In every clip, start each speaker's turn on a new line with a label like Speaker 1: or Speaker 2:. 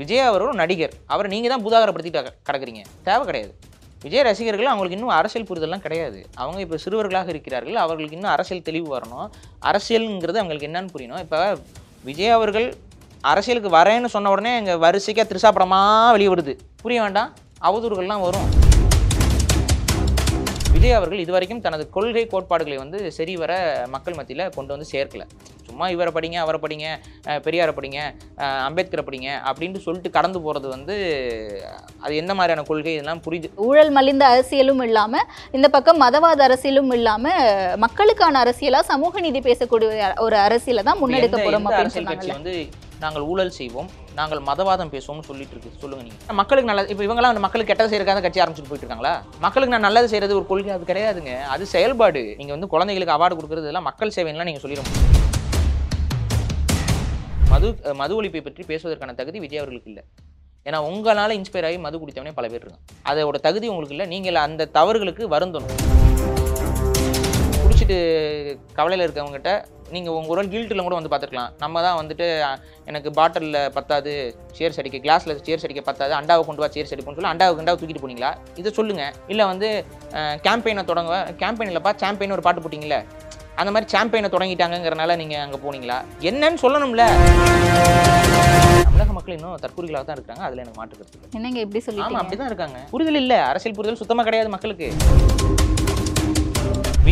Speaker 1: விஜய் அவர் ஒரு நடிகர் அவர் நீங்கள் தான் பூதாகரப்படுத்திட்டு கிடக்குறீங்க தேவை கிடையாது விஜய் ரசிகர்கள்
Speaker 2: அவங்களுக்கு இன்னும் அரசியல் புரிதல்லாம் கிடையாது அவங்க இப்போ சிறுவர்களாக இருக்கிறார்கள் அவர்களுக்கு இன்னும் அரசியல் தெளிவு வரணும் அரசியலுங்கிறது அவங்களுக்கு என்னன்னு புரியணும் இப்போ விஜய் அவர்கள் அரசியலுக்கு வரேன்னு சொன்ன உடனே எங்கள் வரிசைக்காக திரிசாப்படமாக வெளியே புரிய வேண்டாம் அவதூறுகள்லாம் வரும் விஜய் அவர்கள் இதுவரைக்கும் தனது கொள்கை கோட்பாடுகளை வந்து சரிவர மக்கள் மத்தியில் கொண்டு வந்து சேர்க்கல சும்மா இவரை படிங்க அவரை படிங்க பெரியாரை படிங்க அம்பேத்கரை படிங்க அப்படின்ட்டு சொல்லிட்டு கடந்து போகிறது வந்து அது எந்த மாதிரியான கொள்கை இதெல்லாம் புரியுது
Speaker 1: ஊழல் மலிந்த அரசியலும் இல்லாமல் இந்த பக்கம் மதவாத அரசியலும் இல்லாமல் மக்களுக்கான அரசியலாக சமூக நீதி பேசக்கூடிய ஒரு அரசியலை தான் முன்னெடுக்க போகிறோம் அரசியல் கட்சி வந்து
Speaker 2: நாங்கள் ஊழல் செய்வோம் நாங்கள் மதவாதம் பேசுவோம்னு சொல்லிட்டு இருக்கு சொல்லுங்க நீங்க மக்களுக்கு நல்லது இப்போ இவங்களாம் மக்களுக்கு கெட்டது செய்யறதுக்காக கட்சி ஆரம்பிச்சுட்டு போயிட்டு இருக்காங்களா மக்களுக்கு நான் நல்லது செய்யறது ஒரு கொள்கை அது கிடையாதுங்க அது செயல்பாடு நீங்க வந்து குழந்தைகளுக்கு அவார்டு கொடுக்கறது எல்லாம் மக்கள் சேவைலாம் நீங்க சொல்லிட முடியும் மது மது ஒழிப்பை பற்றி பேசுவதற்கான தகுதி விஜய் அவர்களுக்கு இல்லை ஏன்னா உங்களால் இன்ஸ்பயர் ஆகி மது குடித்தவனே பல பேர் இருக்கும் அதோட தகுதி உங்களுக்கு இல்லை நீங்கள் அந்த தவறுகளுக்கு வருந்தணும் குடிச்சிட்டு கவலையில் இருக்கவங்ககிட்ட நீங்கள் உங்கள் உங்களோட கில்ட்டில் கூட வந்து பார்த்துருக்கலாம் நம்ம தான் வந்துட்டு எனக்கு பாட்டிலில் பத்தாது சேர்ஸ் அடிக்க கிளாஸில் சேர் அடிக்க பத்தாது அண்டாவை கொண்டு வா சேர்ஸ் அடிப்போம்னு சொல்லி அண்டாவுக்கு அண்டாவை தூக்கிட்டு போனீங்களா இதை சொல்லுங்கள் இல்லை வந்து கேம்பெயினை தொடங்க கேம்பெயின் பார்த்து சாம்பெயின் ஒரு பாட்டு போட்டிங்களே அந்த மாதிரி சாம்பெயினை தொடங்கிட்டாங்கிறனால நீங்கள் அங்கே போனீங்களா என்னன்னு சொல்லணும்ல தமிழக மக்கள் இன்னும் தற்கூறிகளாக தான் இருக்காங்க அதில் எனக்கு மாற்றுக்கிறது
Speaker 1: என்னங்க எப்படி சொல்லி ஆமாம் அப்படி தான் இருக்காங்க
Speaker 2: புரிதல் இல்லை அரசியல் புரிதல் சுத்தமாக கிடையாது மக்களுக்கு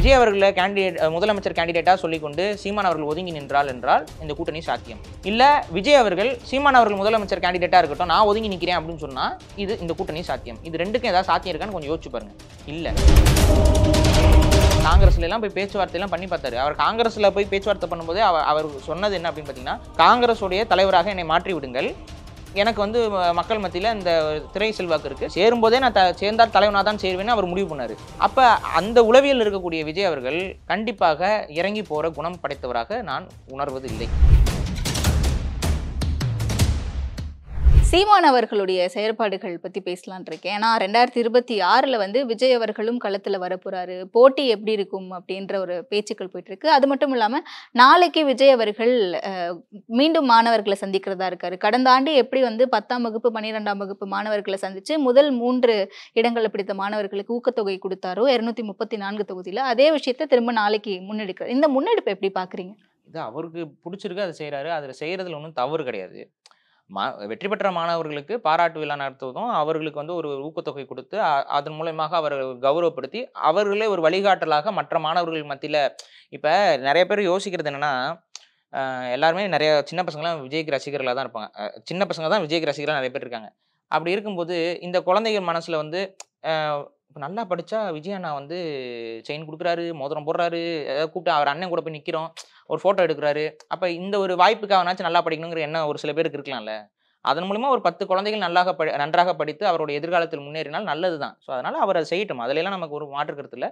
Speaker 2: விஜய் அவர்களை கேண்டிடேட் முதலமைச்சர் கேண்டிடேட்டாக சொல்லிக்கொண்டு சீமான் அவர்கள் ஒதுங்கி நின்றால் என்றால் இந்த கூட்டணி சாத்தியம் இல்லை விஜய் அவர்கள் சீமான் அவர்கள் முதலமைச்சர் கேண்டிடேட்டாக இருக்கட்டும் நான் ஒதுங்கி நிற்கிறேன் அப்படின்னு சொன்னால் இது இந்த கூட்டணி சாத்தியம் இது ரெண்டுக்கும் ஏதாவது சாத்தியம் இருக்கான்னு கொஞ்சம் யோசிச்சு பாருங்கள் இல்லை காங்கிரஸ்லாம் போய் பேச்சுவார்த்தையெல்லாம் பண்ணி பார்த்தாரு அவர் காங்கிரஸில் போய் பேச்சுவார்த்தை பண்ணும்போது அவர் சொன்னது என்ன அப்படின்னு பார்த்தீங்கன்னா காங்கிரஸுடைய தலைவராக என்னை மாற்றி விடுங்கள் எனக்கு வந்து மக்கள் மத்தியில் இந்த திரை செல்வாக்கு இருக்குது சேரும்போதே நான் த சேர்ந்தால் தலைவனாக தான் சேருவேன்னு அவர் முடிவு பண்ணார் அப்போ அந்த உளவியல் இருக்கக்கூடிய விஜய் அவர்கள் கண்டிப்பாக இறங்கி போகிற குணம் படைத்தவராக நான் உணர்வது இல்லை
Speaker 1: சீமான் அவர்களுடைய செயற்பாடுகள் பற்றி பேசலான் இருக்கேன் ஏன்னா ரெண்டாயிரத்தி இருபத்தி ஆறில் வந்து விஜய் அவர்களும் களத்தில் வரப்போகிறாரு போட்டி எப்படி இருக்கும் அப்படின்ற ஒரு பேச்சுக்கள் போயிட்டுருக்கு அது மட்டும் இல்லாமல் நாளைக்கு விஜய் அவர்கள் மீண்டும் மாணவர்களை சந்திக்கிறதா இருக்கார் கடந்த ஆண்டு எப்படி வந்து பத்தாம் வகுப்பு பன்னிரெண்டாம் வகுப்பு மாணவர்களை சந்தித்து முதல் மூன்று இடங்களை பிடித்த மாணவர்களுக்கு ஊக்கத்தொகை கொடுத்தாரோ இரநூத்தி முப்பத்தி நான்கு தொகுதியில் அதே விஷயத்தை திரும்ப நாளைக்கு முன்னெடுக்கிறார் இந்த முன்னெடுப்பை எப்படி பார்க்குறீங்க
Speaker 2: இது அவருக்கு பிடிச்சிருக்கு அதை செய்கிறாரு அதில் செய்கிறதுல ஒன்றும் தவறு கிடையாது மா வெற்றி பெற்ற மாணவர்களுக்கு பாராட்டு விழா நடத்துவதும் அவர்களுக்கு வந்து ஒரு ஊக்கத்தொகை கொடுத்து அதன் மூலயமாக அவர்கள் கௌரவப்படுத்தி அவர்களே ஒரு வழிகாட்டலாக மற்ற மாணவர்கள் மத்தியில் இப்போ நிறைய பேர் யோசிக்கிறது என்னென்னா எல்லாருமே நிறைய சின்ன பசங்களாம் விஜய்க்கு ரசிகர்களாக தான் இருப்பாங்க சின்ன பசங்க தான் விஜய்க்கு ரசிகர்களாக நிறைய பேர் இருக்காங்க அப்படி இருக்கும்போது இந்த குழந்தைகள் மனசில் வந்து இப்போ நல்லா படித்தா விஜய் அண்ணா வந்து செயின் கொடுக்குறாரு மோதிரம் போடுறாரு கூப்பிட்டு அவர் அண்ணன் கூட போய் நிற்கிறோம் ஒரு ஃபோட்டோ எடுக்கிறாரு அப்போ இந்த ஒரு வாய்ப்புக்காகனாச்சும் நல்லா படிக்கணுங்கிற எண்ணம் ஒரு சில பேருக்கு இருக்கலாம்ல அதன் மூலமா ஒரு பத்து குழந்தைகள் நல்லாக ப நன்றாக படித்து அவருடைய எதிர்காலத்தில் முன்னேறினால் நல்லது தான் ஸோ அதனால் அவர் அதை செய்யட்டும் அதிலெல்லாம் நமக்கு ஒரு மாற்று இல்லை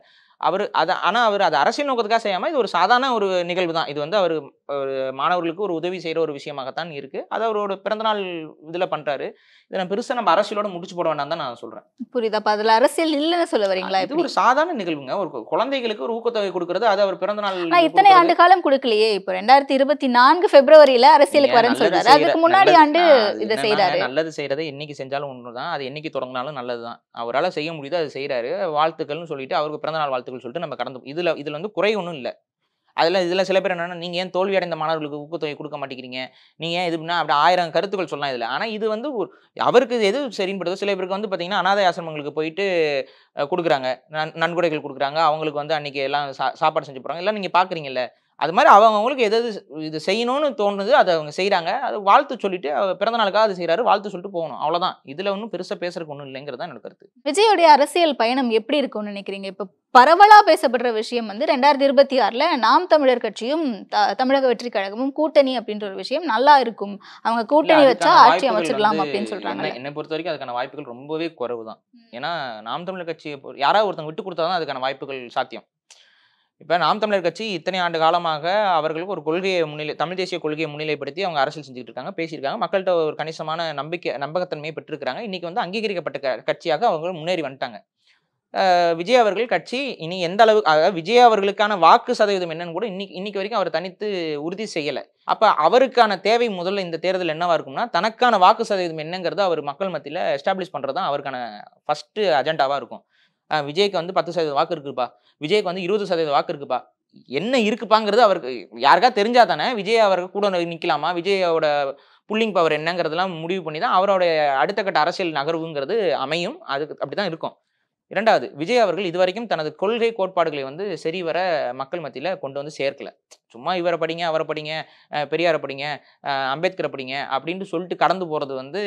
Speaker 2: அவர் அதை ஆனால் அவர் அது அரசியல் நோக்கத்துக்காக செய்யாமல் இது ஒரு சாதாரண ஒரு நிகழ்வு தான் இது வந்து அவர் ஒரு மாணவர்களுக்கு ஒரு உதவி செய்கிற ஒரு விஷயமாகத்தான் இருக்குது அது அவரோட பிறந்தநாள் இதில் பண்ணுறாரு இதை நான் பெருசாக நம்ம அரசியலோட முடிச்சு போட வேண்டாம் தான் நான் சொல்கிறேன்
Speaker 1: புரியுது அப்போ அதில் அரசியல் இல்லைன்னு சொல்ல வரீங்களா இது ஒரு
Speaker 2: சாதாரண நிகழ்வுங்க ஒரு குழந்தைகளுக்கு ஒரு ஊக்கத்தொகை கொடுக்கறது அது அவர் பிறந்தநாள் இத்தனை ஆண்டு
Speaker 1: காலம் கொடுக்கலையே இப்போ ரெண்டாயிரத்தி இருபத்தி நான்கு பிப்ரவரியில் அரசியலுக்கு வரேன்னு சொல்கிறாரு அதுக்கு முன்னாடி ஆண்டு இதை செய்யறாரு
Speaker 2: நல்லது செய்யறதை என்னைக்கு செஞ்சாலும் ஒன்றுதான் அது என்னைக்கு தொடங்கினாலும் நல்லதுதான் அவரால் செய்ய முடியுது அது செய்யறாரு வாழ்த்துக்கள்னு சொல்லிட்டு அவருக்கு பிறந்தநாள் வாழ்த்துக்கள் சொல்லிட்டு நம்ம கடந்து இதுல இதுல வந்து குறை ஒன்றும் இல்லை அதில் இதில் சில பேர் என்னென்னா நீங்கள் ஏன் தோல்வி அடைந்த மாணவர்களுக்கு ஊக்கத்தொகை கொடுக்க மாட்டேங்கிறீங்க நீங்கள் ஏன் இதுனா அப்படி ஆயிரம் கருத்துக்கள் சொல்லலாம் இதில் ஆனால் இது வந்து அவருக்கு எது சரின்படுதோ சில பேருக்கு வந்து பாத்தீங்கன்னா அனாதை ஆசிரமங்களுக்கு போயிட்டு கொடுக்குறாங்க நன்கொடைகள் கொடுக்குறாங்க அவங்களுக்கு வந்து அன்றைக்கி எல்லாம் சா சாப்பாடு செஞ்சு போகிறாங்க எல்லாம் நீங்கள் பார்க்குறீங்கல்ல அது மாதிரி அவங்கவுங்களுக்கு எது இது செய்யணும்னு தோணுது அதை அவங்க செய்கிறாங்க அதை வாழ்த்து சொல்லிட்டு பிறந்த நாளுக்காக அது செய்கிறாரு வாழ்த்து சொல்லிட்டு போகணும் அவ்வளோதான் இதில் ஒன்றும் பெருசாக பேசுறதுக்கு ஒன்றும் இல்லைங்கிறதா என்னோட கருத்து
Speaker 1: விஜயோடைய அரசியல் பயணம் எப்படி இருக்கும்னு நினைக்கிறீங்க இப்போ பரவலாக பேசப்படுற விஷயம் வந்து ரெண்டாயிரத்தி இருபத்தி ஆறில் நாம் தமிழர் கட்சியும் த தமிழக வெற்றி கழகமும் கூட்டணி அப்படின்ற ஒரு விஷயம் நல்லா இருக்கும் அவங்க கூட்டணி வச்சா ஆட்சி அமைச்சிடலாம் அப்படின்னு சொல்கிறாங்க என்னை
Speaker 2: பொறுத்த வரைக்கும் அதுக்கான வாய்ப்புகள் ரொம்பவே குறைவு தான் ஏன்னா நாம் தமிழர் கட்சியை யாராவது ஒருத்தங்க விட்டு கொடுத்தா தான் அதுக்கான வாய்ப்புகள் சாத்தியம் இப்போ நாம் தமிழர் கட்சி இத்தனை ஆண்டு காலமாக அவர்களுக்கு ஒரு கொள்கையை முன்னிலை தமிழ் தேசிய கொள்கையை முன்னிலைப்படுத்தி அவங்க அரசியல் செஞ்சுட்டு இருக்காங்க பேசியிருக்காங்க மக்கள்கிட்ட ஒரு கணிசமான நம்பிக்கை நம்பகத்தன்மையை பெற்றிருக்கிறாங்க இன்றைக்கி வந்து அங்கீகரிக்கப்பட்ட கட்சியாக அவங்க முன்னேறி வந்துட்டாங்க விஜய் அவர்கள் கட்சி இனி எந்த அளவு அதாவது விஜய் அவர்களுக்கான வாக்கு சதவீதம் என்னன்னு கூட இன்னைக்கு இன்னைக்கு வரைக்கும் அவர் தனித்து உறுதி செய்யலை அப்போ அவருக்கான தேவை முதல்ல இந்த தேர்தல் என்னவாக இருக்கும்னா தனக்கான வாக்கு சதவீதம் என்னங்கிறத அவர் மக்கள் மத்தியில் எஸ்டாப்ளிஷ் பண்ணுறது தான் அவருக்கான ஃபஸ்ட்டு அஜெண்டாவாக இருக்கும் விஜய்க்கு வந்து பத்து சதவீத வாக்கு இருக்குப்பா விஜய்க்கு வந்து இருபது சதவீத வாக்கு இருக்குப்பா என்ன இருக்குப்பாங்கிறது அவருக்கு யாருக்கா தெரிஞ்சா தானே விஜய் அவருக்கு கூட நிற்கலாமா விஜயோட புள்ளிங் பவர் என்னங்கிறதெல்லாம் முடிவு பண்ணி தான் அவரோட அடுத்த கட்ட அரசியல் நகர்வுங்கிறது அமையும் அதுக்கு அப்படி தான் இருக்கும் இரண்டாவது விஜய் அவர்கள் இதுவரைக்கும் தனது கொள்கை கோட்பாடுகளை வந்து சரிவர மக்கள் மத்தியில் கொண்டு வந்து சேர்க்கல சும்மா இவரை படிங்க அவரை படிங்க பெரியாரை படிங்க அம்பேத்கரை படிங்க அப்படின்ட்டு சொல்லிட்டு கடந்து போகிறது வந்து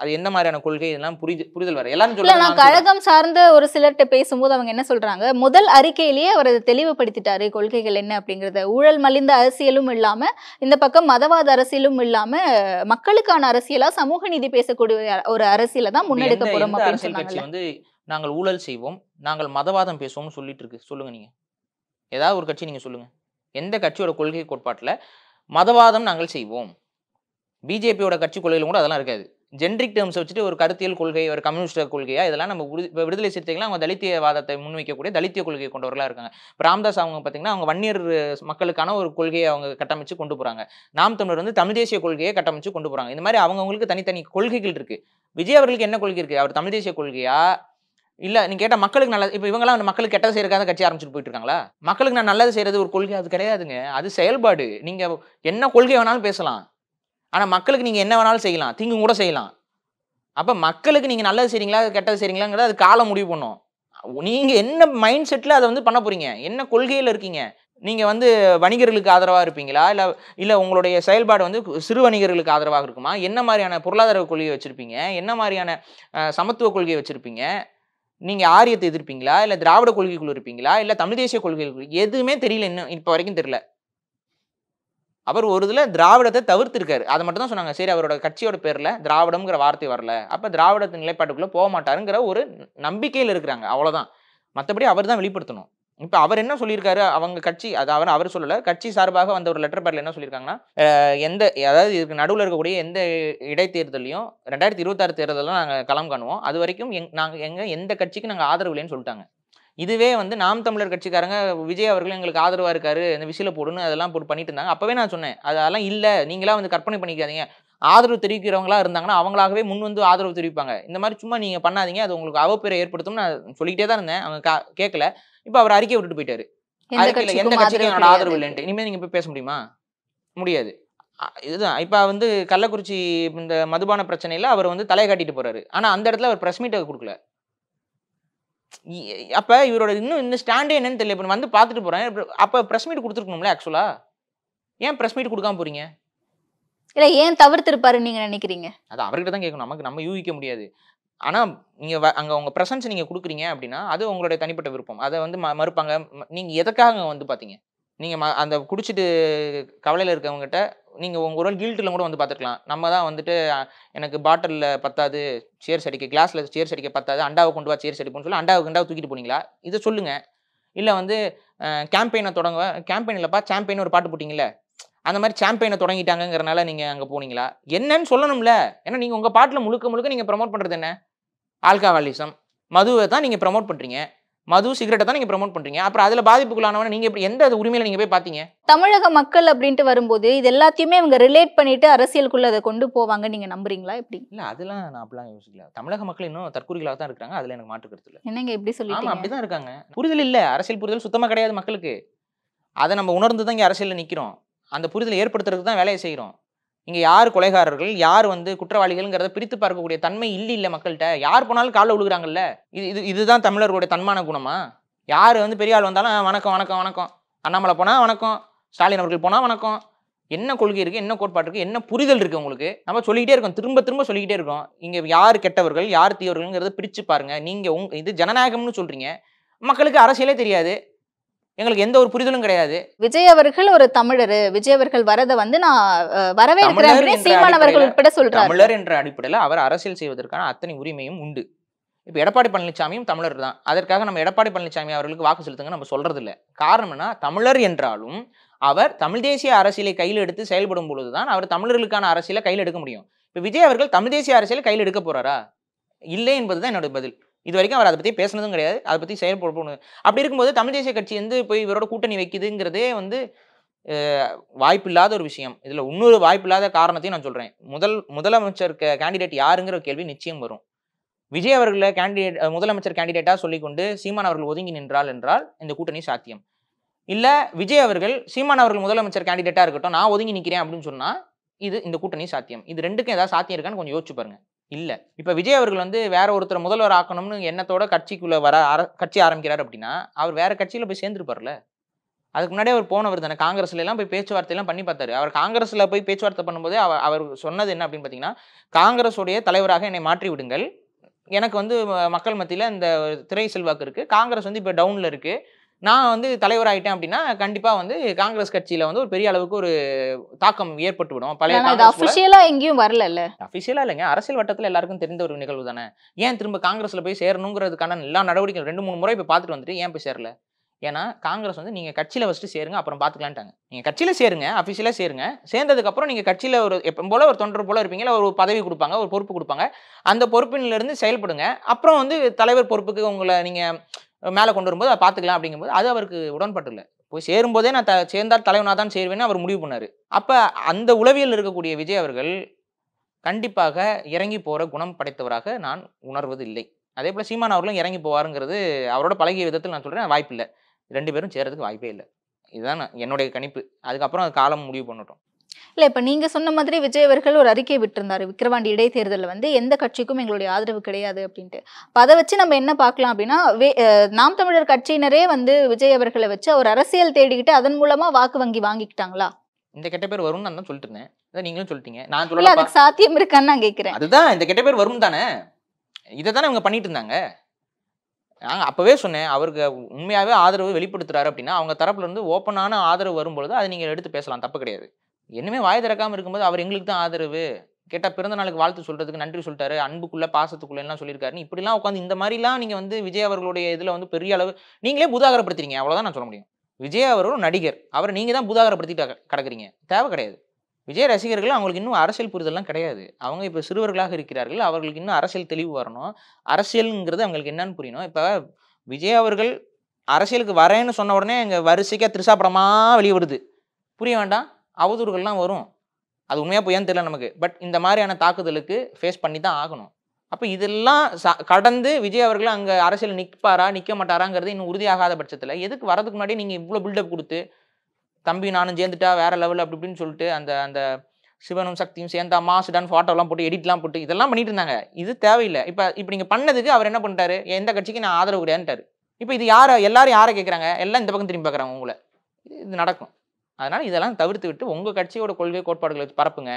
Speaker 2: அது எந்த மாதிரியான கொள்கை இதெல்லாம் புரிது புரிதல் வர எல்லாரும் சொல்லலாம் நான் கழகம்
Speaker 1: சார்ந்த ஒரு சிலர்கிட்ட பேசும்போது அவங்க என்ன சொல்றாங்க முதல் அறிக்கையிலேயே அவர் அதை தெளிவுபடுத்திட்டாரு கொள்கைகள் என்ன அப்படிங்கிறத ஊழல் மலிந்த அரசியலும் இல்லாம இந்த பக்கம் மதவாத அரசியலும் இல்லாம மக்களுக்கான அரசியலா சமூக நீதி பேசக்கூடிய ஒரு அரசியலை தான் முன்னெடுக்க போறோம் அப்படின்னு வந்து
Speaker 2: நாங்கள் ஊழல் செய்வோம் நாங்கள் மதவாதம் பேசுவோம்னு சொல்லிட்டு இருக்கு சொல்லுங்க நீங்க ஏதாவது ஒரு கட்சி நீங்க சொல்லுங்க எந்த கட்சியோட கொள்கை கோட்பாட்டில் மதவாதம் நாங்கள் செய்வோம் பிஜேபியோட கட்சி கொள்கையில் கூட அதெல்லாம் இருக்காது ஜென்ரிக் டேர்ம்ஸ் வச்சுட்டு ஒரு கருத்தியல் கொள்கை ஒரு கம்யூனிஸ்ட் கொள்கையா இதெல்லாம் நம்ம விடுதலை சிறுத்தைகள் அவங்க தலித்தியவாதத்தை முன்வைக்கக்கூடிய தலித்திய கொள்கையை கொண்டவர்களாக இருக்காங்க ராம்தாஸ் அவங்க பார்த்தீங்கன்னா அவங்க வன்னியர் மக்களுக்கான ஒரு கொள்கையை அவங்க கட்டமைச்சு கொண்டு போகிறாங்க நாம் தமிழர் வந்து தமிழ் தேசிய கொள்கையை கட்டமைச்சு கொண்டு போகிறாங்க இந்த மாதிரி அவங்கவுங்களுக்கு தனித்தனி கொள்கைகள் இருக்குது விஜய் அவர்களுக்கு என்ன கொள்கை இருக்குது அவர் தமிழ் தேசிய கொள்கையா இல்லை நீ கேட்டால் மக்களுக்கு நல்லது இப்போ இவங்களாம் மக்களுக்கு கெட்டது செய்யறதுக்காக கட்சி ஆரம்பிச்சுட்டு போயிட்டு இருக்காங்களா மக்களுக்கு நான் நல்லது செய்கிறது ஒரு கொள்கை அது கிடையாதுங்க அது செயல்பாடு நீங்கள் என்ன கொள்கை வேணாலும் பேசலாம் ஆனால் மக்களுக்கு நீங்கள் என்ன வேணாலும் செய்யலாம் தீங்கும் கூட செய்யலாம் அப்போ மக்களுக்கு நீங்கள் நல்லது செய்கிறீங்களா கெட்டது செய்கிறீங்களாங்கிறத அது காலம் முடிவு பண்ணும் நீங்கள் என்ன மைண்ட் செட்டில் அதை வந்து பண்ண போகிறீங்க என்ன கொள்கையில் இருக்கீங்க நீங்கள் வந்து வணிகர்களுக்கு ஆதரவாக இருப்பீங்களா இல்லை இல்லை உங்களுடைய செயல்பாடு வந்து சிறு வணிகர்களுக்கு ஆதரவாக இருக்குமா என்ன மாதிரியான பொருளாதார கொள்கையை வச்சுருப்பீங்க என்ன மாதிரியான சமத்துவ கொள்கையை வச்சுருப்பீங்க நீங்கள் ஆரியத்தை எதிர்ப்பீங்களா இல்லை திராவிட கொள்கைக்குள் இருப்பீங்களா இல்லை தமிழ் தேசிய கொள்கைகள் எதுவுமே தெரியல இன்னும் இப்போ வரைக்கும் தெரியல அவர் ஒரு இதில் திராவிடத்தை தவிர்த்திருக்காரு அதை மட்டும் தான் சொன்னாங்க சரி அவரோட கட்சியோட பேரில் திராவிடம்ங்கிற வார்த்தை வரல அப்போ திராவிடத்தின் நிலைப்பாட்டுக்குள்ளே போக மாட்டாருங்கிற ஒரு நம்பிக்கையில் இருக்கிறாங்க அவ்வளோதான் மற்றபடி அவர் தான் வெளிப்படுத்தணும் இப்போ அவர் என்ன சொல்லியிருக்காரு அவங்க கட்சி அது அவர் அவர் சொல்லலை கட்சி சார்பாக வந்த ஒரு லெட்டர் பேரில் என்ன சொல்லியிருக்காங்கன்னா எந்த அதாவது இதுக்கு நடுவில் இருக்கக்கூடிய எந்த இடைத்தேர்தலையும் ரெண்டாயிரத்தி இருபத்தாறு தேர்தலும் நாங்கள் களம் காணுவோம் அது வரைக்கும் எங் நாங்கள் எங்கள் எந்த கட்சிக்கு நாங்கள் ஆதரவு இல்லைன்னு சொல்லிட்டாங்க இதுவே வந்து நாம் தமிழர் கட்சிக்காரங்க விஜய் அவர்கள் எங்களுக்கு ஆதரவாக இருக்காரு இந்த விசில போடுன்னு அதெல்லாம் போட்டு பண்ணிட்டு இருந்தாங்க அப்போவே நான் சொன்னேன் அதெல்லாம் இல்லை நீங்களாம் வந்து கற்பனை பண்ணிக்காதீங்க ஆதரவு தெரிவிக்கிறவங்களா இருந்தாங்கன்னா அவங்களாகவே முன் வந்து ஆதரவு தெரிவிப்பாங்க இந்த மாதிரி சும்மா நீங்கள் பண்ணாதீங்க அது உங்களுக்கு அவப்பேரை ஏற்படுத்தும் நான் சொல்லிக்கிட்டே தான் இருந்தேன் அவங்க கா கேட்கல இப்போ அவர் அறிக்கை விட்டுட்டு போயிட்டாரு எந்த கட்சிக்கும் என்னோட ஆதரவு இல்லைன்ட்டு இனிமேல் நீங்கள் போய் பேச முடியுமா முடியாது இதுதான் இப்போ வந்து கள்ளக்குறிச்சி இந்த மதுபான பிரச்சனையில் அவர் வந்து தலை காட்டிட்டு போறாரு ஆனால் அந்த இடத்துல அவர் பிரஸ் மீட்டை கொடுக்கல அப்ப இவரோட இன்னும் இந்த ஸ்டாண்டே என்னன்னு தெரியல வந்து பார்த்துட்டு போறேன் அப்ப பிரஸ் மீட் கொடுத்துருக்கணும்ல ஆக்சுவலா ஏன் பிரஸ் மீட் கொடுக்காம போறீங்க
Speaker 1: இல்லை ஏன் தவிர்த்திருப்பாரு நீங்க நினைக்கிறீங்க
Speaker 2: அது அவர்கிட்ட தான் கேட்கணும் நமக்கு நம்ம யூகிக்க முடியாது ஆனால் நீங்கள் வ அங்கே உங்கள் ப்ரெசன்ஸ் நீங்கள் கொடுக்குறீங்க அப்படின்னா அது உங்களுடைய தனிப்பட்ட விருப்பம் அதை வந்து ம மறுப்பாங்க நீங்கள் எதுக்காக வந்து பார்த்தீங்க நீங்கள் ம அந்த குடிச்சிட்டு கவலையில் இருக்கவங்ககிட்ட நீங்கள் உங்கள் ஒரு கில்ட்டில் கூட வந்து பார்த்துக்கலாம் நம்ம தான் வந்துட்டு எனக்கு பாட்டிலில் பத்தாது சேர்ஸ் அடிக்க கிளாஸில் சேர்ஸ் அடிக்க பத்தாது அண்டாவை கொண்டு வா சேர்ஸ் அடிப்போம்னு சொல்லி அண்டாவுக்கு அண்டாவை தூக்கிட்டு போனீங்களா இதை சொல்லுங்கள் இல்லை வந்து கேம்பெயினை தொடங்க கேம்பெயின் இல்லைப்பா சாம்பெயின் ஒரு பாட்டு போட்டிங்களே அந்த மாதிரி சாம்பியனை தொடங்கிட்டாங்கிறனால நீங்கள் அங்கே போனீங்களா என்னன்னு சொல்லணும்ல ஏன்னா நீங்கள் உங்கள் பாட்டில் முழுக்க முழுக்க நீங்கள் ப்ரமோட் பண்ணுறது என்ன ஆல்கஹாலிசம் மதுவை தான் நீங்கள் ப்ரமோட் பண்ணுறீங்க மது சிகரெட்டை தான் நீங்க ப்ரமோட் பண்றீங்க அப்புறம் அதுல பாதிப்புக்குள்ளானவன நீங்க எப்படி எந்த உரிமையில நீங்க போய் பாத்தீங்க
Speaker 1: தமிழக மக்கள் அப்படின்ட்டு வரும்போது இது எல்லாத்தையுமே இவங்க ரிலேட் பண்ணிட்டு அரசியலுக்குள்ள அதை கொண்டு போவாங்க நீங்க நம்புறீங்களா எப்படி இல்ல அதெல்லாம் நான் அப்படிலாம் யோசிக்கல
Speaker 2: தமிழக மக்கள் இன்னும் தற்கூரிகளாக தான் இருக்காங்க அதுல எனக்கு மாற்று கருத்து
Speaker 1: என்னங்க எப்படி சொல்லி அப்படிதான்
Speaker 2: இருக்காங்க புரிதல் இல்ல அரசியல் புரிதல் சுத்தமா கிடையாது மக்களுக்கு அதை நம்ம உணர்ந்து தான் இங்கே அரசியலில் நிற்கிறோம் அந்த புரிதலை ஏற்படுத்துறதுக்கு தான் வேலையை செய்கிறோம் இங்கே யார் கொலைகாரர்கள் யார் வந்து குற்றவாளிகள்ங்கிறத பிரித்து பார்க்கக்கூடிய தன்மை இல்லை இல்லை மக்கள்கிட்ட யார் போனாலும் காலை விழுகிறாங்கல்ல இது இது இதுதான் தமிழர்களுடைய தன்மான குணமா யார் வந்து பெரிய ஆள் வந்தாலும் வணக்கம் வணக்கம் வணக்கம் அண்ணாமலை போனால் வணக்கம் ஸ்டாலின் அவர்கள் போனால் வணக்கம் என்ன கொள்கை இருக்குது என்ன கோட்பாடு இருக்குது என்ன புரிதல் இருக்குது உங்களுக்கு நம்ம சொல்லிக்கிட்டே இருக்கோம் திரும்ப திரும்ப சொல்லிக்கிட்டே இருக்கோம் இங்கே யார் கெட்டவர்கள் யார் தீயவர்கள்ங்கிறத பிரித்து பாருங்கள் நீங்கள் உங் இது ஜனநாயகம்னு சொல்கிறீங்க மக்களுக்கு அரசியலே தெரியாது எங்களுக்கு எந்த ஒரு புரிதலும் கிடையாது
Speaker 1: விஜய் அவர்கள் ஒரு தமிழர் விஜய் அவர்கள் வரதை வந்து நான் அவர்கள் உட்பட தமிழர்
Speaker 2: என்ற அடிப்படையில் அவர் அரசியல் செய்வதற்கான அத்தனை உரிமையும் உண்டு இப்போ எடப்பாடி பழனிசாமியும் தமிழர் தான் அதற்காக நம்ம எடப்பாடி பழனிசாமி அவர்களுக்கு வாக்கு செலுத்துங்க நம்ம சொல்றது இல்லை காரணம் என்ன தமிழர் என்றாலும் அவர் தமிழ் தேசிய அரசியலை கையில் எடுத்து செயல்படும் பொழுது தான் அவர் தமிழர்களுக்கான அரசியலை கையில் எடுக்க முடியும் இப்போ விஜய் அவர்கள் தமிழ் தேசிய அரசியலை கையில் எடுக்க போறாரா இல்லை என்பதுதான் என்னோட பதில் இது வரைக்கும் அவர் அதை பற்றி பேசினதும் கிடையாது அதை பற்றி செயல்படணும் அப்படி இருக்கும்போது தமிழ் தேசிய கட்சி வந்து போய் இவரோட கூட்டணி வைக்குதுங்கிறதே வந்து வாய்ப்பில்லாத ஒரு விஷயம் இதில் இன்னொரு வாய்ப்பில்லாத காரணத்தையும் நான் சொல்கிறேன் முதல் முதலமைச்சர் கேண்டிடேட் யாருங்கிற கேள்வி நிச்சயம் வரும் விஜய் அவர்களை கேண்டிடேட் முதலமைச்சர் கேண்டிடேட்டாக சொல்லிக்கொண்டு சீமான் அவர்கள் ஒதுங்கி நின்றால் என்றால் இந்த கூட்டணி சாத்தியம் இல்லை விஜய் அவர்கள் சீமான் அவர்கள் முதலமைச்சர் கேண்டிடேட்டாக இருக்கட்டும் நான் ஒதுங்கி நிற்கிறேன் அப்படின்னு சொன்னால் இது இந்த கூட்டணி சாத்தியம் இது ரெண்டுக்கும் ஏதாவது சாத்தியம் இருக்கான்னு கொஞ்சம் யோசிச்சு பாருங்கள் இல்லை இப்போ விஜய் அவர்கள் வந்து வேற ஒருத்தர் முதல்வர் ஆக்கணும்னு எண்ணத்தோட கட்சிக்குள்ளே வர கட்சி ஆரம்பிக்கிறார் அப்படின்னா அவர் வேற கட்சியில் போய் சேர்ந்துருப்பார்ல அதுக்கு முன்னாடி அவர் போனவர் தானே காங்கிரஸ்லாம் போய் பேச்சுவார்த்தையெல்லாம் பண்ணி பார்த்தாரு அவர் காங்கிரஸில் போய் பேச்சுவார்த்தை பண்ணும்போது அவர் அவர் சொன்னது என்ன அப்படின்னு பார்த்தீங்கன்னா காங்கிரஸுடைய தலைவராக என்னை மாற்றி விடுங்கள் எனக்கு வந்து மக்கள் மத்தியில் இந்த திரை செல்வாக்கு இருக்குது காங்கிரஸ் வந்து இப்போ டவுனில் இருக்குது நான் வந்து தலைவர் ஆகிட்டேன் அப்படின்னா கண்டிப்பாக வந்து காங்கிரஸ் கட்சியில் வந்து ஒரு பெரிய அளவுக்கு ஒரு தாக்கம் ஏற்பட்டு விடும் பழைய அஃபிஷியலாக
Speaker 1: எங்கேயும் வரல
Speaker 2: அஃபிஷியலாக இல்லைங்க அரசியல் வட்டத்தில் எல்லாருக்கும் தெரிந்த ஒரு நிகழ்வு தானே ஏன் திரும்ப காங்கிரஸில் போய் சேரணுங்கிறதுக்கான எல்லா நடவடிக்கையும் ரெண்டு மூணு முறை இப்போ பார்த்துட்டு வந்துட்டு ஏன் போய் சேரல ஏன்னா காங்கிரஸ் வந்து நீங்கள் கட்சியில் ஃபஸ்ட்டு சேருங்க அப்புறம் பார்த்துக்கலான்ட்டாங்க நீங்கள் கட்சியில் சேருங்க அஃபிஷியலாக சேருங்க சேர்ந்ததுக்கப்புறம் நீங்கள் கட்சியில் ஒரு எப்போ போல் ஒரு தொண்டர் போல் இருப்பீங்க ஒரு பதவி கொடுப்பாங்க ஒரு பொறுப்பு கொடுப்பாங்க அந்த பொறுப்பினிலேருந்து செயல்படுங்க அப்புறம் வந்து தலைவர் பொறுப்புக்கு உங்களை நீங்கள் மேலே கொண்டு வரும்போது அதை பார்த்துக்கலாம் அப்படிங்கும்போது அது அவருக்கு இல்லை போய் சேரும்போதே நான் த சேர்ந்தால் தலைவனாக தான் சேருவேன்னு அவர் முடிவு பண்ணார் அப்போ அந்த உளவியல் இருக்கக்கூடிய விஜய் அவர்கள் கண்டிப்பாக இறங்கி போகிற குணம் படைத்தவராக நான் உணர்வது இல்லை அதே போல் சீமான் அவர்களும் இறங்கி போவாருங்கிறது அவரோட பழகிய விதத்தில் நான் சொல்கிறேன் வாய்ப்பில்லை ரெண்டு பேரும் சேர்றதுக்கு வாய்ப்பே இல்லை இதுதான் என்னுடைய கணிப்பு அதுக்கப்புறம் காலம் முடிவு பண்ணட்டும்
Speaker 1: இல்லை இப்போ நீங்கள் சொன்ன மாதிரி விஜய் அவர்கள் ஒரு அறிக்கை விட்டுருந்தார் விக்கிரவாண்டி இடைத்தேர்தலில் வந்து எந்த கட்சிக்கும் எங்களுடைய ஆதரவு கிடையாது அப்படின்ட்டு இப்போ அதை வச்சு நம்ம என்ன பார்க்கலாம் அப்படின்னா வே நாம் தமிழர் கட்சியினரே வந்து விஜய் அவர்களை வச்சு அவர் அரசியல் தேடிக்கிட்டு அதன் மூலமாக வாக்கு வங்கி வாங்கிக்கிட்டாங்களா
Speaker 2: இந்த கெட்ட பேர் வரும்னு நான் தான் சொல்லிட்டு இருந்தேன் நீங்களும் சொல்லிட்டீங்க நான் சொல்ல அதுக்கு
Speaker 1: சாத்தியம் இருக்கான்னு நான் கேட்குறேன்
Speaker 2: அதுதான் இந்த கெட்ட பேர் வரும் தானே இதை தானே அவங்க பண்ணிட்டு இருந்தாங்க நாங்கள் அப்போவே சொன்னேன் அவருக்கு உண்மையாகவே ஆதரவு வெளிப்படுத்துறாரு அப்படின்னா அவங்க தரப்புலேருந்து ஓப்பனான ஆதரவு வரும்பொழுது அதை நீங்கள் எடுத்து பேசலாம் தப்பு கிடையாது என்னமே வாய் திறக்காமல் இருக்கும்போது அவர் எங்களுக்கு தான் ஆதரவு கேட்டால் பிறந்த நாளுக்கு வாழ்த்து சொல்கிறதுக்கு நன்றி சொல்லிட்டாரு அன்புக்குள்ளே பாசத்துக்குள்ளே எல்லாம் சொல்லியிருக்காரு இப்படிலாம் உட்காந்து இந்த மாதிரிலாம் நீங்கள் வந்து விஜய் அவர்களுடைய இதில் வந்து பெரிய அளவு நீங்களே புதாகரப்படுத்துறீங்க அவ்வளோதான் நான் சொல்ல முடியும் விஜய் அவர் ஒரு நடிகர் அவரை நீங்கள் தான் புதாகரப்படுத்திட்டு கிடக்குறீங்க தேவை கிடையாது விஜய் ரசிகர்கள் அவங்களுக்கு இன்னும் அரசியல் புரிதல்லாம் கிடையாது அவங்க இப்போ சிறுவர்களாக இருக்கிறார்கள் அவர்களுக்கு இன்னும் அரசியல் தெளிவு வரணும் அரசியலுங்கிறது அவங்களுக்கு என்னன்னு புரியணும் இப்போ விஜய் அவர்கள் அரசியலுக்கு வரேன்னு சொன்ன உடனே எங்கள் வரிசைக்காக திருசாப்படமாக வெளியே வருது புரிய வேண்டாம் அவதூறுகள்லாம் வரும் அது உண்மையாக பொய்யான்னு தெரியல நமக்கு பட் இந்த மாதிரியான தாக்குதலுக்கு ஃபேஸ் பண்ணி தான் ஆகணும் அப்போ இதெல்லாம் கடந்து விஜய் அவர்கள் அங்கே அரசியல் நிற்பாரா நிற்க மாட்டாராங்கிறது இன்னும் உறுதியாகாத பட்சத்தில் எதுக்கு வரதுக்கு முன்னாடி நீங்கள் இவ்வளோ பில்டப் கொடுத்து தம்பி நானும் சேர்ந்துட்டா வேற லெவல் அப்படி இப்படின்னு சொல்லிட்டு அந்த அந்த சிவனும் சக்தியும் சேர்ந்தா மாசுடான் ஃபோட்டோலாம் போட்டு எடிட்லாம் போட்டு இதெல்லாம் பண்ணிட்டு இருந்தாங்க இது தேவையில்லை இப்போ இப்போ நீங்கள் பண்ணதுக்கு அவர் என்ன பண்ணிட்டாரு எந்த கட்சிக்கு நான் ஆதரவு கிடையாதுட்டாரு இப்போ இது யாரை எல்லாரும் யாரை கேட்குறாங்க எல்லாம் இந்த பக்கம் திரும்பி பார்க்குறாங்க உங்களை இது நடக்கும் அதனால் இதெல்லாம் தவிர்த்து விட்டு உங்கள் கட்சியோட கொள்கை கோட்பாடுகளை பரப்புங்க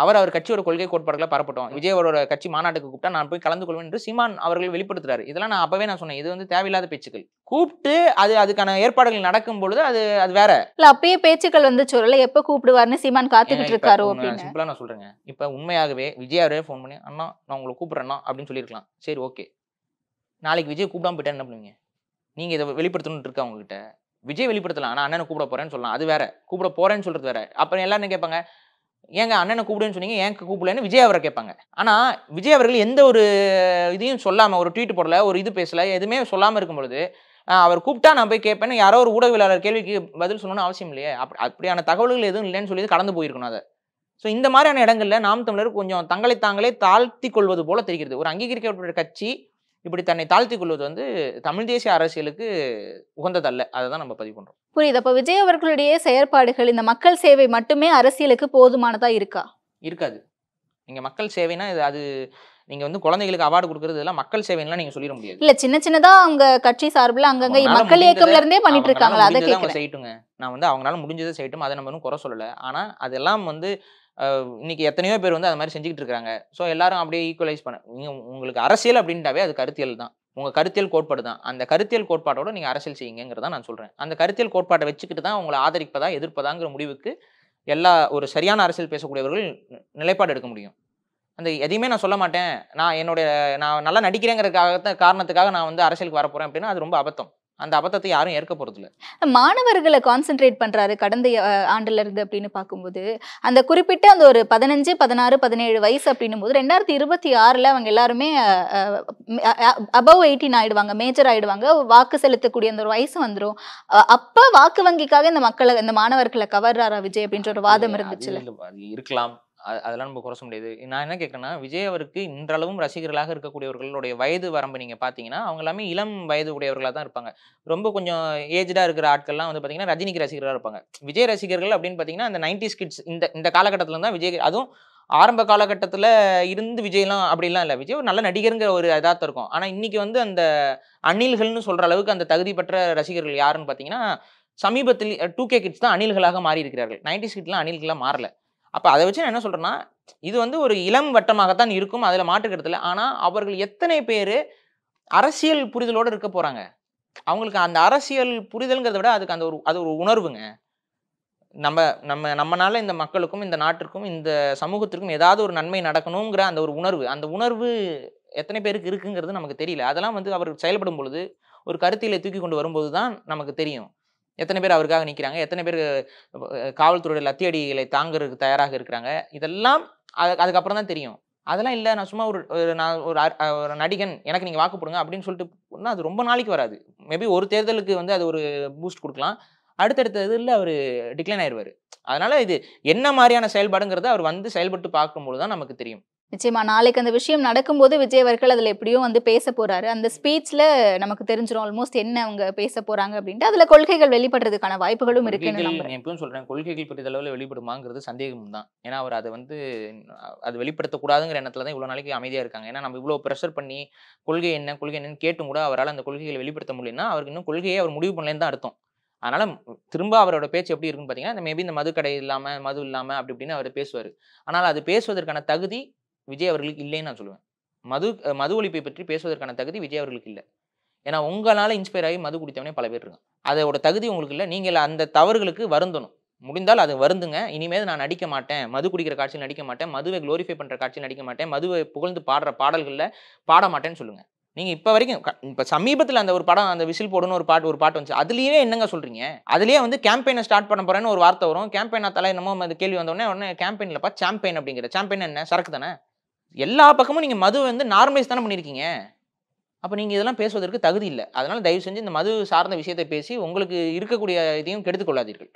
Speaker 2: அவர் அவர் கட்சியோட கொள்கை கோட்பாடுகளை பரப்பட்டும் விஜய் அவரோட கட்சி மாநாட்டுக்கு கூப்பிட்டா நான் போய் கலந்து கொள்வேன் என்று சீமான் அவர்கள் வெளிப்படுத்துறாரு இதெல்லாம் நான் அப்பவே நான் சொன்னேன் இது வந்து தேவையில்லாத பேச்சுக்கள் கூப்பிட்டு அது அதுக்கான ஏற்பாடுகள் நடக்கும் பொழுது அது அது வேற
Speaker 1: இல்ல அப்பயே பேச்சுக்கள் வந்து சொல்லல எப்ப கூப்பிடுவார்னு சீமான் காத்துக்கிட்டு இருக்காரு
Speaker 2: சிம்பிளா நான் சொல்றேங்க இப்ப உண்மையாகவே விஜய் அவரே ஃபோன் பண்ணி அண்ணா நான் உங்களை கூப்பிடுறேண்ணா அப்படின்னு சொல்லியிருக்கலாம் சரி ஓகே நாளைக்கு விஜய் கூப்பிடாம போயிட்டா என்ன பண்ணுவீங்க நீங்க இதை வெளிப்படுத்தணும் இருக்கா உங்ககிட்ட விஜய் வெளிப்படுத்தலாம் ஆனால் அண்ணனை கூப்பிட போறேன்னு சொல்லலாம் அது வேற கூப்பிட போறேன்னு சொல்றது வேற அப்புறம் எல்லாரும் கேட்பாங்க ஏங்க அண்ணனை கூப்பிடுன்னு சொன்னீங்க ஏன் கூப்பிடலன்னு விஜய் அவரை கேட்பாங்க ஆனால் விஜய் அவர்கள் எந்த ஒரு இதையும் சொல்லாமல் ஒரு ட்வீட் போடல ஒரு இது பேசல எதுவுமே சொல்லாமல் இருக்கும்பொழுது அவர் கூப்பிட்டா நான் போய் கேட்பேன்னு யாரோ ஒரு ஊடகவியலாளர் கேள்விக்கு பதில் சொல்லணும்னு அவசியம் இல்லையே அப் அப்படியான தகவல்கள் எதுவும் இல்லைன்னு சொல்லி கடந்து போயிருக்கணும் அதை ஸோ இந்த மாதிரியான இடங்களில் நாம் தமிழர் கொஞ்சம் தங்களை தாங்களே தாழ்த்தி கொள்வது போல தெரிகிறது ஒரு அங்கீகரிக்கப்பட்ட கட்சி இப்படி தன்னை தாழ்த்தி கொள்வது வந்து தமிழ் தேசிய அரசியலுக்கு உகந்ததல்ல அதை தான் நம்ம பதிவு பண்ணுறோம்
Speaker 1: புரியுது அப்போ விஜய் அவர்களுடைய செயற்பாடுகள் இந்த மக்கள் சேவை மட்டுமே அரசியலுக்கு போதுமானதா இருக்கா
Speaker 2: இருக்காது நீங்க மக்கள் சேவைனா இது அது நீங்க வந்து குழந்தைகளுக்கு அவார்டு கொடுக்கறது இதெல்லாம் மக்கள் சேவைன்னா நீங்க சொல்லிட முடியாது
Speaker 1: இல்ல சின்ன சின்னதா அவங்க கட்சி சார்பில் அங்கங்கே மக்கள் இயக்கம்ல இருந்தே பண்ணிட்டு இருக்காங்களா அதை
Speaker 2: செய்யட்டுங்க நான் வந்து அவங்களால முடிஞ்சதை செய்யட்டும் அதை நம்ம ஒன்றும் குறை சொல்லலை ஆனா அதெல்லாம் வந்து இன்னைக்கு எத்தனையோ பேர் வந்து அது மாதிரி செஞ்சுக்கிட்டு இருக்காங்க ஸோ எல்லாரும் அப்படியே ஈக்குவலைஸ் பண்ண நீங்கள் உங்களுக்கு அரசியல் அப்படின்ட்டாவே அது கருத்தியல் தான் உங்கள் கருத்தியல் கோட்பாடு தான் அந்த கருத்தியல் கோட்பாட்டோட நீங்கள் அரசியல் செய்யுங்கிறத நான் சொல்கிறேன் அந்த கருத்தியல் கோட்பாட்டை வச்சுக்கிட்டு தான் உங்களை ஆதரிப்பதா எதிர்ப்பதாங்கிற முடிவுக்கு எல்லா ஒரு சரியான அரசியல் பேசக்கூடியவர்கள் நிலைப்பாடு எடுக்க முடியும் அந்த எதையுமே நான் சொல்ல மாட்டேன் நான் என்னுடைய நான் நல்லா நடிக்கிறேங்கிறதுக்காக காரணத்துக்காக நான் வந்து அரசியலுக்கு வரப்போகிறேன் அப்படின்னா அது ரொம்ப அபத்தம் அந்த அபத்தத்தை யாரும் ஏற்க இல்லை
Speaker 1: மாணவர்களை கான்சென்ட்ரேட் பண்ணுறாரு கடந்த ஆண்டில் இருந்து அப்படின்னு பார்க்கும்போது அந்த குறிப்பிட்ட அந்த ஒரு பதினஞ்சு பதினாறு பதினேழு வயசு அப்படின்னும் போது ரெண்டாயிரத்தி இருபத்தி ஆறில் அவங்க எல்லாருமே அபவ் எயிட்டீன் ஆயிடுவாங்க மேஜர் ஆயிடுவாங்க வாக்கு செலுத்தக்கூடிய அந்த ஒரு வயசு வந்துடும் அப்போ வாக்கு வங்கிக்காக இந்த மக்களை இந்த மாணவர்களை கவர்றாரா விஜய் அப்படின்ற ஒரு வாதம் இருந்துச்சு
Speaker 2: இருக்கலாம் அதெல்லாம் நம்ம குறைச்ச முடியாது நான் என்ன கேட்குறேன்னா விஜய் அவருக்கு இன்றளவும் ரசிகர்களாக இருக்கக்கூடியவர்களுடைய வயது வரம்பு நீங்கள் பார்த்தீங்கன்னா அவங்க எல்லாமே இளம் வயது உடையவர்களாக தான் இருப்பாங்க ரொம்ப கொஞ்சம் ஏஜ்டாக இருக்கிற ஆட்கள்லாம் வந்து பார்த்தீங்கன்னா ரஜினிக்கு ரசிகராக இருப்பாங்க விஜய் ரசிகர்கள் அப்படின்னு பார்த்தீங்கன்னா அந்த நைன்டி கிட்ஸ் இந்த இந்த காலகட்டத்தில் தான் விஜய் அதுவும் ஆரம்ப காலகட்டத்தில் இருந்து விஜய்லாம் அப்படிலாம் இல்லை விஜய் ஒரு நல்ல நடிகருங்கிற ஒரு இதாக இருக்கும் ஆனால் இன்றைக்கி வந்து அந்த அணில்கள்னு சொல்கிற அளவுக்கு அந்த தகுதி பெற்ற ரசிகர்கள் யாருன்னு பார்த்தீங்கன்னா சமீபத்தில் டூ கே கிட்ஸ் தான் அணில்களாக மாறி இருக்கிறார்கள் நைன்டி கிட்லாம் அணில்களாக மாறல அப்போ அதை வச்சு நான் என்ன சொல்கிறேன்னா இது வந்து ஒரு இளம் வட்டமாகத்தான் இருக்கும் அதில் மாட்டுக்கிறதுல ஆனால் அவர்கள் எத்தனை பேர் அரசியல் புரிதலோடு இருக்க போகிறாங்க அவங்களுக்கு அந்த அரசியல் புரிதலுங்கிறத விட அதுக்கு அந்த ஒரு அது ஒரு உணர்வுங்க நம்ம நம்ம நம்மனால இந்த மக்களுக்கும் இந்த நாட்டிற்கும் இந்த சமூகத்திற்கும் ஏதாவது ஒரு நன்மை நடக்கணுங்கிற அந்த ஒரு உணர்வு அந்த உணர்வு எத்தனை பேருக்கு இருக்குங்கிறது நமக்கு தெரியல அதெல்லாம் வந்து அவர் செயல்படும் பொழுது ஒரு கருத்தியில தூக்கி கொண்டு வரும்போது தான் நமக்கு தெரியும் எத்தனை பேர் அவருக்காக நிற்கிறாங்க எத்தனை பேர் காவல்துறையில் லத்தியடிகளை தாங்கிறதுக்கு தயாராக இருக்கிறாங்க இதெல்லாம் அது அதுக்கப்புறம் தான் தெரியும் அதெல்லாம் இல்லை நான் சும்மா ஒரு நான் ஒரு ஒரு நடிகன் எனக்கு நீங்கள் வாக்கு போடுங்க அப்படின்னு சொல்லிட்டு அது ரொம்ப நாளைக்கு வராது மேபி ஒரு தேர்தலுக்கு வந்து அது ஒரு பூஸ்ட் கொடுக்கலாம் அடுத்தடுத்த இதில் அவர் டிக்ளைன் ஆயிடுவார் அதனால் இது என்ன மாதிரியான செயல்பாடுங்கிறத அவர் வந்து செயல்பட்டு பார்க்கும்பொழுது தான் நமக்கு தெரியும்
Speaker 1: நிச்சயமா நாளைக்கு அந்த விஷயம் நடக்கும்போது விஜய் அவர்கள் அதில் எப்படியும் வந்து பேச போறாரு அந்த ஸ்பீச்ல நமக்கு தெரிஞ்சிடும் ஆல்மோஸ்ட் என்ன அவங்க பேச போறாங்க அப்படின்ட்டு அதுல கொள்கைகள் வெளிப்படுறதுக்கான வாய்ப்புகளும் இருக்கு
Speaker 2: நான் சொல்றேன் கொள்கைகள் பெரிய அளவில் வெளிப்படுமாங்கிறது சந்தேகம் தான் ஏன்னா அவர் அதை வந்து அது வெளிப்படுத்தக்கூடாதுங்கிற எண்ணத்துல தான் இவ்வளோ நாளைக்கு அமைதியா இருக்காங்க ஏன்னா நம்ம இவ்வளோ ப்ரெஷர் பண்ணி கொள்கை என்ன கொள்கை என்னன்னு கேட்டும் கூட அவரால் அந்த கொள்கைகளை வெளிப்படுத்த முடியும்னா அவருக்கு இன்னும் கொள்கையை அவர் முடிவு பண்ணலன்னு தான் அர்த்தம் அதனால திரும்ப அவரோட பேச்சு எப்படி இருக்குன்னு பார்த்தீங்கன்னா மேபி இந்த மது கடை இல்லாமல் மது இல்லாமல் அப்படி இப்படின்னு அவர் பேசுவார் ஆனால் அது பேசுவதற்கான தகுதி விஜய் அவர்களுக்கு இல்லைன்னு நான் சொல்லுவேன் மது மது ஒழிப்பை பற்றி பேசுவதற்கான தகுதி விஜய் அவர்களுக்கு இல்லை ஏன்னா உங்களால் இன்ஸ்பயர் ஆகி மது குடித்தவனே பல பேர் இருக்கான் அதோட தகுதி உங்களுக்கு இல்லை நீங்கள் அந்த தவறுகளுக்கு வருந்தணும் முடிந்தால் அது வருந்துங்க இனிமேல் நான் நடிக்க மாட்டேன் மது குடிக்கிற காட்சியில் நடிக்க மாட்டேன் மதுவை க்ளோரிஃபை பண்ணுற காட்சியில் நடிக்க மாட்டேன் மதுவை புகழ்ந்து பாடுற பாடல்களில் பாட மாட்டேன்னு சொல்லுங்கள் நீங்கள் இப்போ வரைக்கும் இப்போ சமீபத்தில் அந்த ஒரு படம் அந்த விசில் போடுன்னு ஒரு பாட்டு ஒரு பாட்டு வந்துச்சு அதுலேயே என்னங்க சொல்கிறீங்க அதுலேயே வந்து கேம்பெயினை ஸ்டார்ட் பண்ண போகிறேன்னு ஒரு வார்த்தை வரும் கேம்பெயினாக தலை என்னமோ அந்த கேள்வி வந்தோடனே உடனே கேம்பெயினில் பா சாம்பியன் அப்படிங்கிற சாம்பியன் என்ன சரக்கு தானே எல்லா பக்கமும் நீங்கள் மது வந்து நார்மலைஸ் தானே பண்ணியிருக்கீங்க அப்போ நீங்கள் இதெல்லாம் பேசுவதற்கு தகுதி இல்லை அதனால் தயவு செஞ்சு இந்த மது சார்ந்த விஷயத்தை பேசி உங்களுக்கு இருக்கக்கூடிய இதையும் கெடுத்துக்கொள்ளாதீர்கள்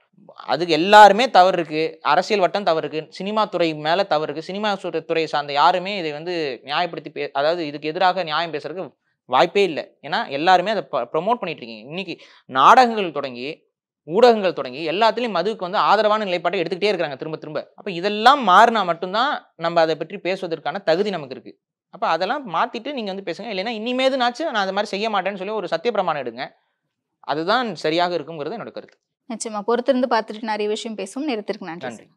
Speaker 2: அதுக்கு எல்லாருமே தவறு இருக்குது அரசியல் வட்டம் தவறு இருக்குது சினிமா துறை மேலே தவறு இருக்குது சினிமா துறை சார்ந்த யாருமே இதை வந்து நியாயப்படுத்தி பே அதாவது இதுக்கு எதிராக நியாயம் பேசுறதுக்கு வாய்ப்பே இல்லை ஏன்னா எல்லாருமே அதை ப்ரொமோட் பண்ணிட்டு இருக்கீங்க இன்னைக்கு நாடகங்கள் தொடங்கி ஊடகங்கள் தொடங்கி எல்லாத்துலேயும் மதுவுக்கு வந்து ஆதரவான நிலைப்பாட்டை எடுத்துக்கிட்டே இருக்கிறாங்க திரும்ப திரும்ப அப்போ இதெல்லாம் மாறினா மட்டும்தான் நம்ம அதை பற்றி பேசுவதற்கான தகுதி நமக்கு இருக்குது அப்போ அதெல்லாம் மாற்றிட்டு நீங்கள் வந்து பேசுங்க இல்லைன்னா நாச்சு நான் அது மாதிரி செய்ய மாட்டேன்னு சொல்லி ஒரு சத்தியப்பிரமாணம் எடுங்க அதுதான் சரியாக இருக்குங்கிறது என்னோட கருத்து
Speaker 1: நிச்சயமா பொறுத்திருந்து பார்த்துட்டு நிறைய விஷயம் பேசும் நேரத்திற்கு நன்றி